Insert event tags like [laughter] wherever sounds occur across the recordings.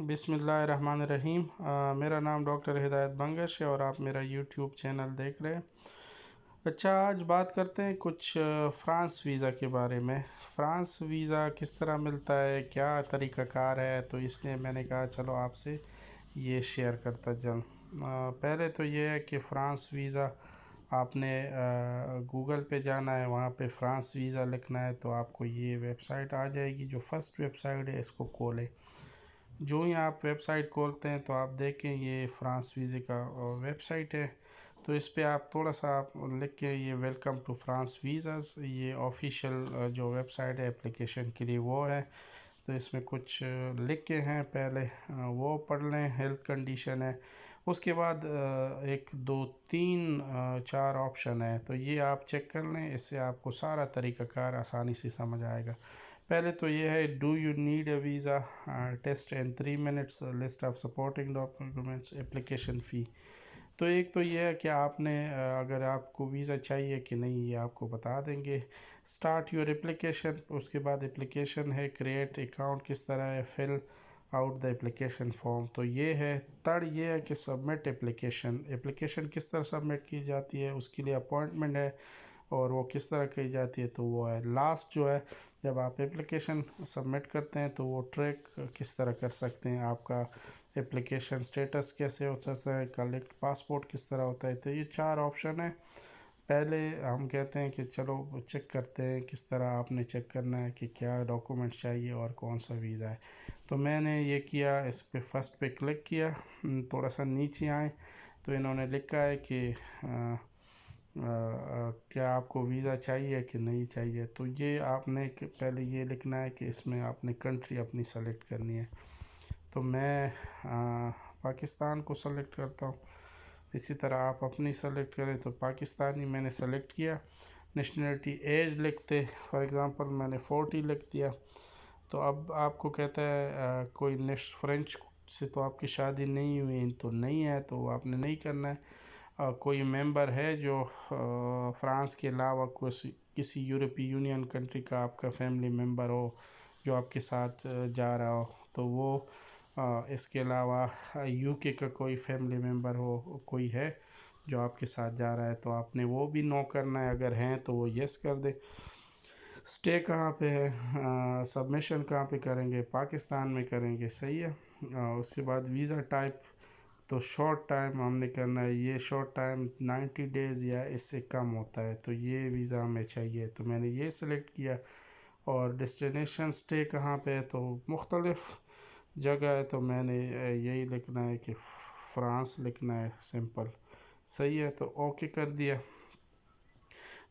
रहीम मेरा नाम डॉक्टर हिदायत बंगश है और आप मेरा यूट्यूब चैनल देख रहे हैं अच्छा आज बात करते हैं कुछ फ्रांस वीज़ा के बारे में फ्रांस वीज़ा किस तरह मिलता है क्या तरीक़ाकार है तो इसलिए मैंने कहा चलो आपसे ये शेयर करता जल पहले तो ये है कि फ़्रांस वीज़ा आपने गूगल पे जाना है वहाँ पे फ्रांस वीज़ा लिखना है तो आपको ये वेबसाइट आ जाएगी जो फ़र्स्ट वेबसाइट है इसको खोलें जो ही आप वेबसाइट खोलते हैं तो आप देखें ये फ्रांस वीज़े का वेबसाइट है तो इस पर आप थोड़ा सा आप लिख के ये वेलकम टू फ्रांस वीज़ास ये ऑफिशियल जो वेबसाइट है एप्लीकेशन के लिए वो है तो इसमें कुछ लिख के हैं पहले वो पढ़ लें हेल्थ कंडीशन है उसके बाद एक दो तीन चार ऑप्शन है तो ये आप चेक कर लें इससे आपको सारा तरीक़ाकार आसानी से समझ आएगा पहले तो ये है do you need a visa test in three minutes list of supporting documents application fee तो एक तो यह है कि आपने uh, अगर आपको वीज़ा चाहिए कि नहीं ये आपको बता देंगे स्टार्ट योर एप्लीकेशन उसके बाद एप्लीकेशन है क्रिएट अकाउंट किस तरह है fill out the application form तो ये है थर्ड ये है कि सबमिट एप्लीकेशन एप्लीकेशन किस तरह सबमिट की जाती है उसके लिए अपॉइंटमेंट है और वो किस तरह की जाती है तो वो है लास्ट जो है जब आप एप्लीकेशन सबमिट करते हैं तो वो ट्रैक किस तरह कर सकते हैं आपका एप्लीकेशन स्टेटस कैसे हो सकता है कलेक्ट पासपोर्ट किस तरह होता है तो ये चार ऑप्शन है पहले हम कहते हैं कि चलो चेक करते हैं किस तरह आपने चेक करना है कि क्या डॉक्यूमेंट चाहिए और कौन सा वीज़ा है तो मैंने ये किया इस पर फर्स्ट पे क्लिक किया थोड़ा सा नीचे आए तो इन्होंने लिखा है कि क्या आपको वीज़ा चाहिए कि नहीं चाहिए तो ये आपने पहले ये लिखना है कि इसमें आपने कंट्री अपनी सेलेक्ट करनी है तो मैं आ, पाकिस्तान को सेलेक्ट करता हूँ इसी तरह आप अपनी सेलेक्ट करें तो पाकिस्तानी मैंने सेलेक्ट किया नेशनलिटी एज लिखते फॉर एग्ज़ाम्पल मैंने फोर्टी लिख दिया तो अब आपको कहता है आ, कोई नेश फ्रेंच से तो आपकी शादी नहीं हुई तो नहीं है तो आपने नहीं करना है कोई मेंबर है जो फ्रांस के अलावा कुछ किसी यूरोपीय यूनियन कंट्री का आपका फैमिली मेंबर हो जो आपके साथ जा रहा हो तो वो इसके अलावा यूके का कोई फैमिली मेंबर हो कोई है जो आपके साथ जा रहा है तो आपने वो भी नो करना है अगर हैं तो वो यस कर दे स्टे कहाँ पे है सबमिशन कहाँ पे करेंगे पाकिस्तान में करेंगे सही है आ, उसके बाद वीज़ा टाइप तो शॉर्ट टाइम हमने करना है ये शॉर्ट टाइम 90 डेज़ या इससे कम होता है तो ये वीज़ा हमें चाहिए तो मैंने ये सिलेक्ट किया और डेस्टिनेशन स्टे कहाँ पे है तो मुख्तलफ़ जगह है तो मैंने यही लिखना है कि फ्रांस लिखना है सिंपल सही है तो ओके कर दिया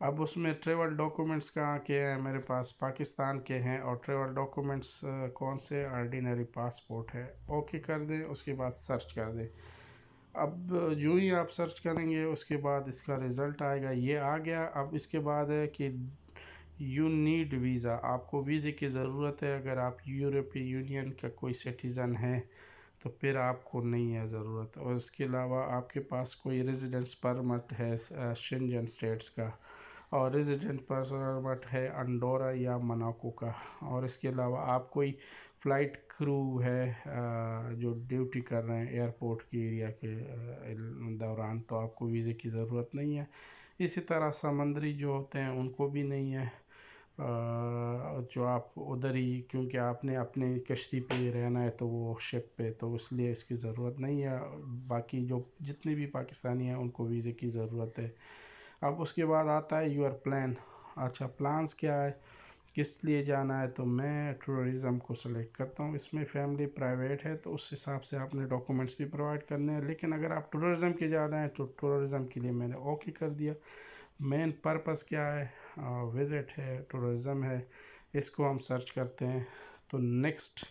अब उसमें ट्रेवल डॉक्यूमेंट्स कहाँ के हैं मेरे पास पाकिस्तान के हैं और ट्रेवल डॉक्यूमेंट्स कौन से ऑर्डिनरी पासपोर्ट है ओके कर दें उसके बाद सर्च कर दें अब जो ही आप सर्च करेंगे उसके बाद इसका रिज़ल्ट आएगा ये आ गया अब इसके बाद है कि यू नीड वीज़ा आपको वीज़े की ज़रूरत है अगर आप यूरोपीय यूनियन का कोई सिटीज़न है तो फिर आपको नहीं है ज़रूरत और इसके अलावा आपके पास कोई रेजिडेंस परमट है शंजन स्टेट्स का और रेजिडेंट परमट है अंडोरा या मनाको का और इसके अलावा आप कोई फ़्लाइट क्रू है जो ड्यूटी कर रहे हैं एयरपोर्ट के एरिया के दौरान तो आपको वीज़े की ज़रूरत नहीं है इसी तरह समंदरी जो होते हैं उनको भी नहीं है जो आप उधर ही क्योंकि आपने अपने कश्ती पे रहना है तो वो शिप पे तो इसलिए इसकी ज़रूरत नहीं है बाकी जो जितने भी पाकिस्तानी हैं उनको वीज़े की ज़रूरत है अब उसके बाद आता है यूर प्लान अच्छा प्लान्स क्या है किस लिए जाना है तो मैं टूरिज़म को सिलेक्ट करता हूँ इसमें फैमिली प्राइवेट है तो उस हिसाब से आपने डॉक्यूमेंट्स भी प्रोवाइड करने हैं लेकिन अगर आप टूरिज़म के जा रहे हैं तो टूरिज़म के लिए मैंने ओके कर दिया मेन पर्पस क्या है विज़िट है टूरिज़म है इसको हम सर्च करते हैं तो नेक्स्ट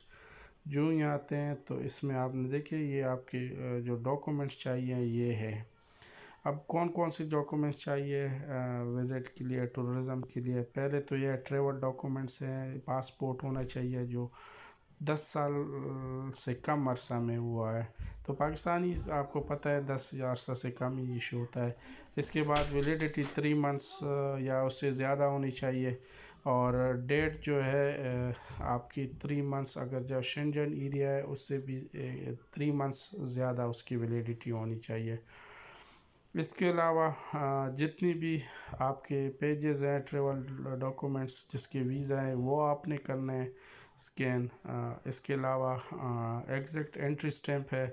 जो ही आते हैं तो इसमें आपने देखिए ये आपके जो डॉक्यूमेंट्स चाहिए ये है अब कौन कौन से डॉक्यूमेंट्स चाहिए विज़िट के लिए टूरिज़म के लिए पहले तो यह ट्रेवल डॉक्यूमेंट्स हैं पासपोर्ट होना चाहिए जो दस साल से कम अरसा में हुआ है तो पाकिस्तानी आपको पता है दस या अरसा से कम ही इशू होता है इसके बाद वैलिडिटी थ्री मंथ्स या उससे ज़्यादा होनी चाहिए और डेट जो है आपकी थ्री मंथ्स अगर जब शेंजन एरिया है उससे भी थ्री मंथ्स ज़्यादा उसकी वैलिडिटी होनी चाहिए इसके अलावा जितनी भी आपके पेजेस हैं ट्रेवल डॉक्यूमेंट्स जिसके वीज़ा हैं वो आपने करने हैं स्कैन इसके अलावा एग्जैक्ट एंट्री स्टैम्प है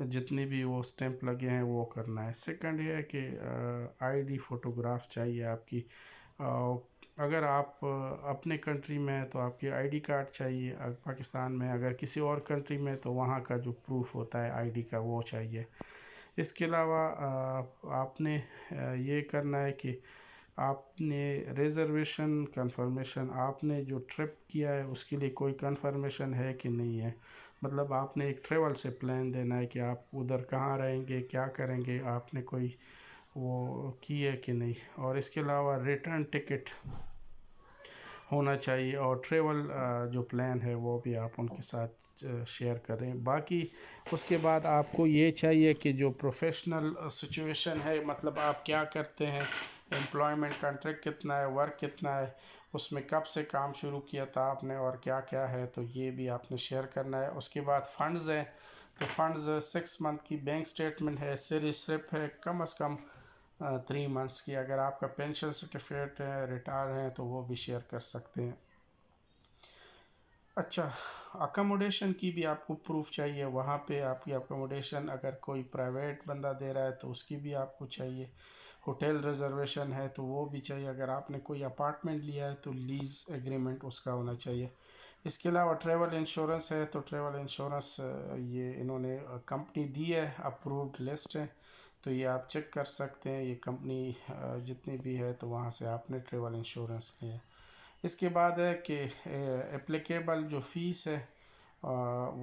जितनी भी वो स्टैंप लगे हैं वो करना है सेकंड ये है कि आईडी फ़ोटोग्राफ चाहिए आपकी अगर आप अपने कंट्री में हैं तो आपकी आईडी कार्ड चाहिए पाकिस्तान में अगर किसी और कंट्री में तो वहाँ का जो प्रूफ होता है आईडी का वो चाहिए इसके अलावा आपने ये करना है कि आपने रिज़र्वेशन कंफर्मेशन आपने जो ट्रिप किया है उसके लिए कोई कंफर्मेशन है कि नहीं है मतलब आपने एक ट्रेवल से प्लान देना है कि आप उधर कहाँ रहेंगे क्या करेंगे आपने कोई वो की है कि नहीं और इसके अलावा रिटर्न टिकट होना चाहिए और ट्रेवल जो प्लान है वो भी आप उनके साथ शेयर uh, करें बाकी उसके बाद आपको ये चाहिए कि जो प्रोफेशनल सिचुएशन uh, है मतलब आप क्या करते हैं एम्प्लॉयमेंट कॉन्ट्रैक्ट कितना है वर्क कितना है उसमें कब से काम शुरू किया था आपने और क्या क्या है तो ये भी आपने शेयर करना है उसके बाद फंड्स हैं तो फंड्स सिक्स मंथ की बैंक स्टेटमेंट है सिर सिर्फ है कम अज़ कम थ्री uh, मंथ्स की अगर आपका पेंशन सर्टिफिकेट है रिटायर है तो वो भी शेयर कर सकते हैं अच्छा अकोमोडेशन की भी आपको प्रूफ चाहिए वहाँ पे आपकी अकोमोडेशन अगर कोई प्राइवेट बंदा दे रहा है तो उसकी भी आपको चाहिए होटल रिजर्वेशन है तो वो भी चाहिए अगर आपने कोई अपार्टमेंट लिया है तो लीज़ एग्रीमेंट उसका होना चाहिए इसके अलावा ट्रेवल इंश्योरेंस है तो ट्रेवल इंश्योरेंस ये इन्होंने कंपनी दी है अप्रूव्ड लिस्ट है तो ये आप चेक कर सकते हैं ये कंपनी जितनी भी है तो वहाँ से आपने ट्रेवल इंश्योरेंस लिया इसके बाद है कि एप्लीकेबल जो फ़ीस है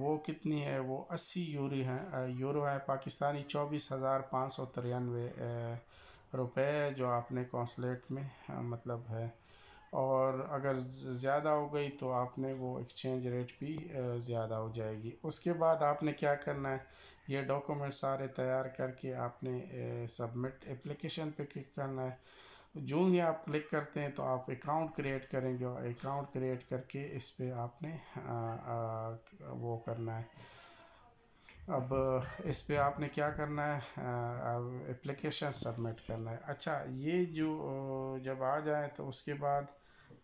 वो कितनी है वो अस्सी यूरी है यूरो है पाकिस्तानी चौबीस हज़ार पाँच सौ तिरानवे रुपये जो आपने कौंसलेट में मतलब है और अगर ज़्यादा हो गई तो आपने वो एक्सचेंज रेट भी ज़्यादा हो जाएगी उसके बाद आपने क्या करना है ये डॉक्यूमेंट सारे तैयार करके आपने सबमिट एप्लीकेशन पे क्लिक करना है जो ही आप क्लिक करते हैं तो आप अकाउंट क्रिएट करेंगे और अकाउंट क्रिएट करके इस पर आपने आ, आ, वो करना है अब इस पर आपने क्या करना है एप्लीकेशन सबमिट करना है अच्छा ये जो जब आ जाए तो उसके बाद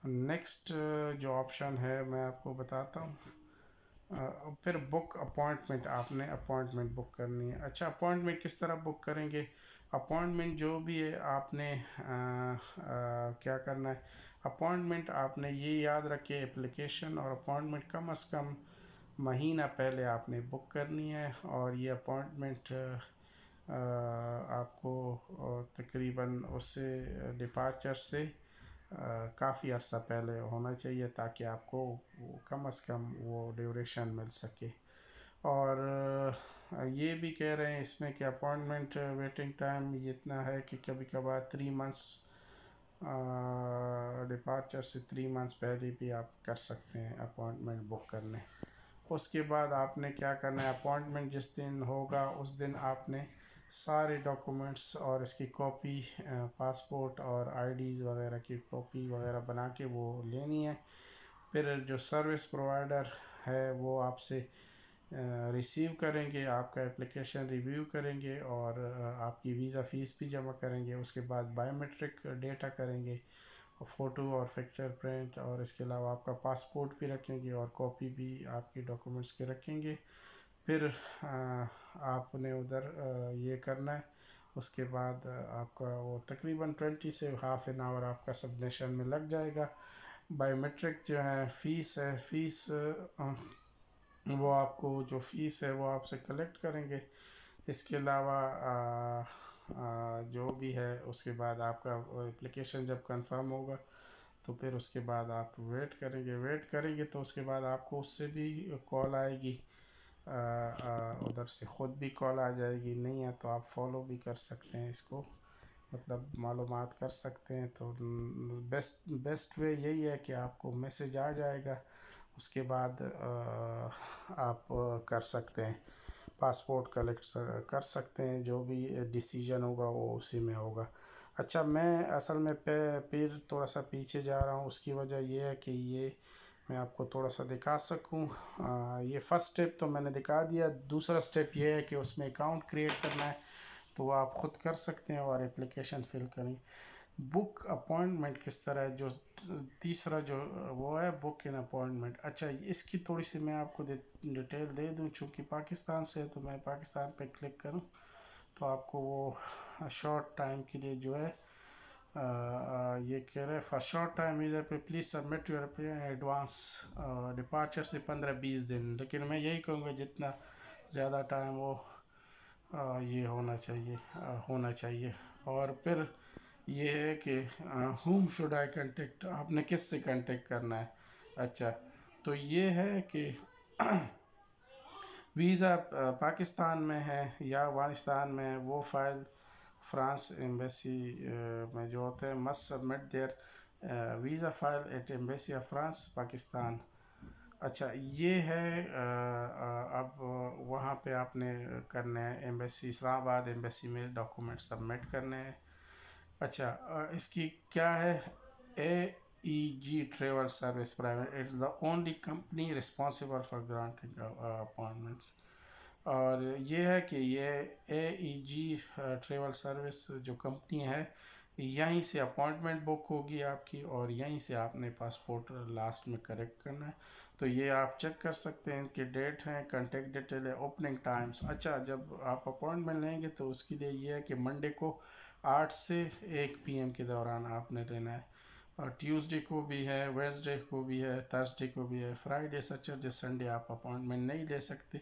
नेक्स्ट जो ऑप्शन है मैं आपको बताता हूँ फिर बुक अपॉइंटमेंट आपने अपॉइंटमेंट बुक करनी है अच्छा अपॉइंटमेंट किस तरह बुक करेंगे अपॉइंटमेंट जो भी है आपने आ, आ, क्या करना है अपॉइंटमेंट आपने ये याद रखे एप्लीकेशन और अपॉइंटमेंट कम अज़ कम महीना पहले आपने बुक करनी है और ये अपॉइंटमेंट आपको तकरीबन उससे डिपार्चर से काफ़ी अर्सा पहले होना चाहिए ताकि आपको कम अज़ कम वो ड्यूरेशन मिल सके और ये भी कह रहे हैं इसमें कि अपॉइंटमेंट वेटिंग टाइम इतना है कि कभी कभार थ्री मंथ्स डिपार्चर से थ्री मंथ्स पहले भी आप कर सकते हैं अपॉइंटमेंट बुक करने उसके बाद आपने क्या करना है अपॉइंटमेंट जिस दिन होगा उस दिन आपने सारे डॉक्यूमेंट्स और इसकी कॉपी पासपोर्ट और आईडीज़ वगैरह की कॉपी वगैरह बना के वो लेनी है फिर जो सर्विस प्रोवाइडर है वो आपसे रिसीव करेंगे आपका एप्लीकेशन रिव्यू करेंगे और आपकी वीज़ा फ़ीस भी जमा करेंगे उसके बाद बायोमेट्रिक डेटा करेंगे फ़ोटो और फिक्चर प्रिंट और इसके अलावा आपका पासपोर्ट भी रखेंगे और कॉपी भी आपके डॉक्यूमेंट्स के रखेंगे फिर आपने उधर ये करना है उसके बाद आपका वो तकरीबन ट्वेंटी से हाफ एन आवर आपका सबमिशन में लग जाएगा बायोमेट्रिक जो है फ़ीस है फ़ीस वो आपको जो फ़ीस है वो आपसे कलेक्ट करेंगे इसके अलावा जो भी है उसके बाद आपका एप्लीकेशन जब कंफर्म होगा तो फिर उसके बाद आप वेट करेंगे वेट करेंगे तो उसके बाद आपको उससे भी कॉल आएगी उधर से ख़ुद भी कॉल आ जाएगी नहीं है तो आप फॉलो भी कर सकते हैं इसको मतलब मालूम कर सकते हैं तो बेस्ट बेस्ट वे यही है कि आपको मैसेज आ जाएगा उसके बाद आप कर सकते हैं पासपोर्ट कलेक्ट कर सकते हैं जो भी डिसीजन होगा वो उसी में होगा अच्छा मैं असल में पे फिर थोड़ा सा पीछे जा रहा हूँ उसकी वजह यह है कि ये मैं आपको थोड़ा सा दिखा सकूँ ये फर्स्ट स्टेप तो मैंने दिखा दिया दूसरा स्टेप ये है कि उसमें अकाउंट क्रिएट करना है तो आप ख़ुद कर सकते हैं और एप्लीकेशन फिल करें बुक अपॉइंटमेंट किस तरह है जो तीसरा जो वो है बुक इन अपॉइंटमेंट अच्छा इसकी थोड़ी सी मैं आपको डिटेल दे दूं चूँकि पाकिस्तान से है तो मैं पाकिस्तान पे क्लिक करूं तो आपको वो शॉर्ट टाइम के लिए जो है आ, ये कह रहे for short time is pay please submit your advance departure से पंद्रह बीस दिन लेकिन मैं यही कहूँगा जितना ज़्यादा टाइम वो आ, ये होना चाहिए आ, होना चाहिए और फिर ये है कि होम शुड आई कंटेक्ट आपने किस से कंटेक्ट करना है अच्छा तो ये है कि वीज़ा [clears throat] पाकिस्तान में है या अफगानिस्तान में है वो फाइल फ्रांस एम्बेसी में जो होते हैं must submit their visa file at embassy of France Pakistan अच्छा ये है अब वहाँ पे आपने करने हैं एम्बेसी इस्लामाबाद एम्बेसी में डॉक्यूमेंट सबमिट करने हैं अच्छा इसकी क्या है A E G travel service private it's the only company responsible for granting appointments और ये है कि ये A E G travel service जो कंपनी है यहीं से अपॉइंटमेंट बुक होगी आपकी और यहीं से आपने पासपोर्ट लास्ट में करेक्ट करना है तो ये आप चेक कर सकते हैं कि डेट है कंटेक्ट डिटेल है ओपनिंग टाइम्स अच्छा जब आप अपॉइंटमेंट लेंगे तो उसके लिए ये है कि मंडे को आठ से एक पीएम के दौरान आपने लेना है और ट्यूसडे को भी है वेजडे को भी है थर्सडे को भी है फ्राइडे सैटरडे संडे आप अपॉइंटमेंट नहीं ले सकते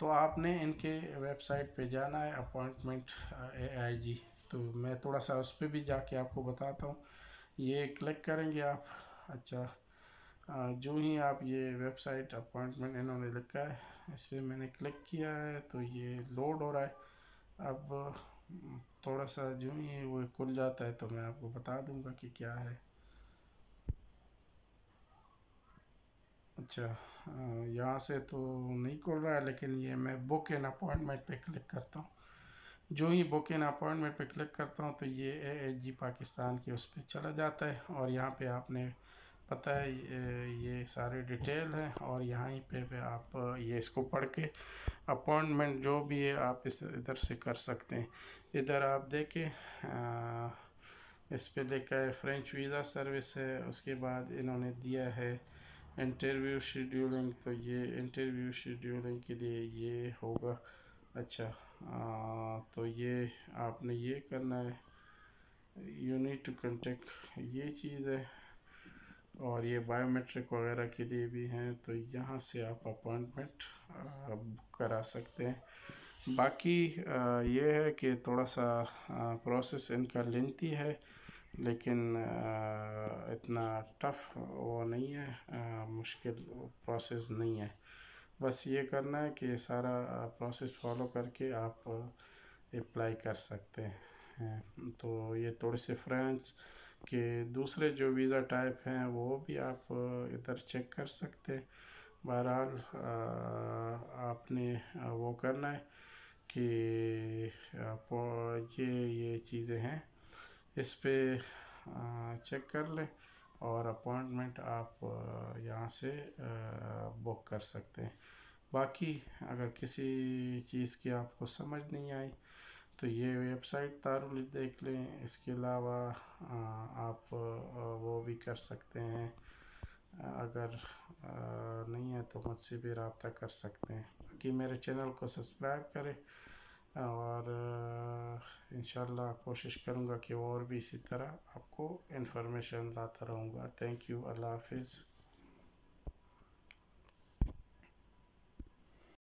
तो आपने इनके वेबसाइट पे जाना है अपॉइंटमेंट ए आई जी तो मैं थोड़ा सा उस पर भी जाके आपको बताता हूँ ये क्लिक करेंगे आप अच्छा जो ही आप ये वेबसाइट अपॉइंटमेंट इन्होंने लिखा है इस पर मैंने क्लिक किया है तो ये लोड हो रहा है अब थोड़ा सा जो ही वो खुल जाता है तो मैं आपको बता दूंगा कि क्या है अच्छा यहाँ से तो नहीं खुल रहा है लेकिन ये मैं बुक एन अपॉइंटमेंट पे क्लिक करता हूँ जो ही बुक इन अपॉइंटमेंट पे क्लिक करता हूँ तो ये ए एच जी पाकिस्तान की उस पर चला जाता है और यहाँ पे आपने पता है ये सारे डिटेल हैं और यहाँ ही पे, पे आप ये इसको पढ़ के अपॉइंटमेंट जो भी है आप इस इधर से कर सकते हैं इधर आप देखें इस पर लिखा है फ्रेंच वीज़ा सर्विस है उसके बाद इन्होंने दिया है इंटरव्यू शेड्यूलिंग तो ये इंटरव्यू शेड्यूलिंग के लिए ये होगा अच्छा आ, तो ये आपने ये करना है यूनिट टू कंटेक्ट ये चीज़ है और ये बायोमेट्रिक वगैरह के लिए भी हैं तो यहाँ से आप अपॉइंटमेंट बुक करा सकते हैं बाकी आ, ये है कि थोड़ा सा आ, प्रोसेस इनका लेंथी है लेकिन आ, इतना टफ वो नहीं है मुश्किल प्रोसेस नहीं है बस ये करना है कि सारा प्रोसेस फॉलो करके आप अप्लाई कर सकते हैं तो ये थोड़े से फ्रेंच के दूसरे जो वीज़ा टाइप हैं वो भी आप इधर चेक कर सकते हैं बहरहाल आपने वो करना है कि आप ये ये चीज़ें हैं इस पर चेक कर लें और अपॉइंटमेंट आप यहाँ से बुक कर सकते हैं बाकी अगर किसी चीज़ की आपको समझ नहीं आई तो ये वेबसाइट तारुल देख लें इसके अलावा आप वो भी कर सकते हैं अगर नहीं है तो मुझसे भी रबता कर सकते हैं बाकी मेरे चैनल को सब्सक्राइब करें और इन कोशिश करूँगा कि और भी इसी तरह आपको इन्फॉर्मेशन लाता रहूँगा थैंक यू अल्लाह हाफिज़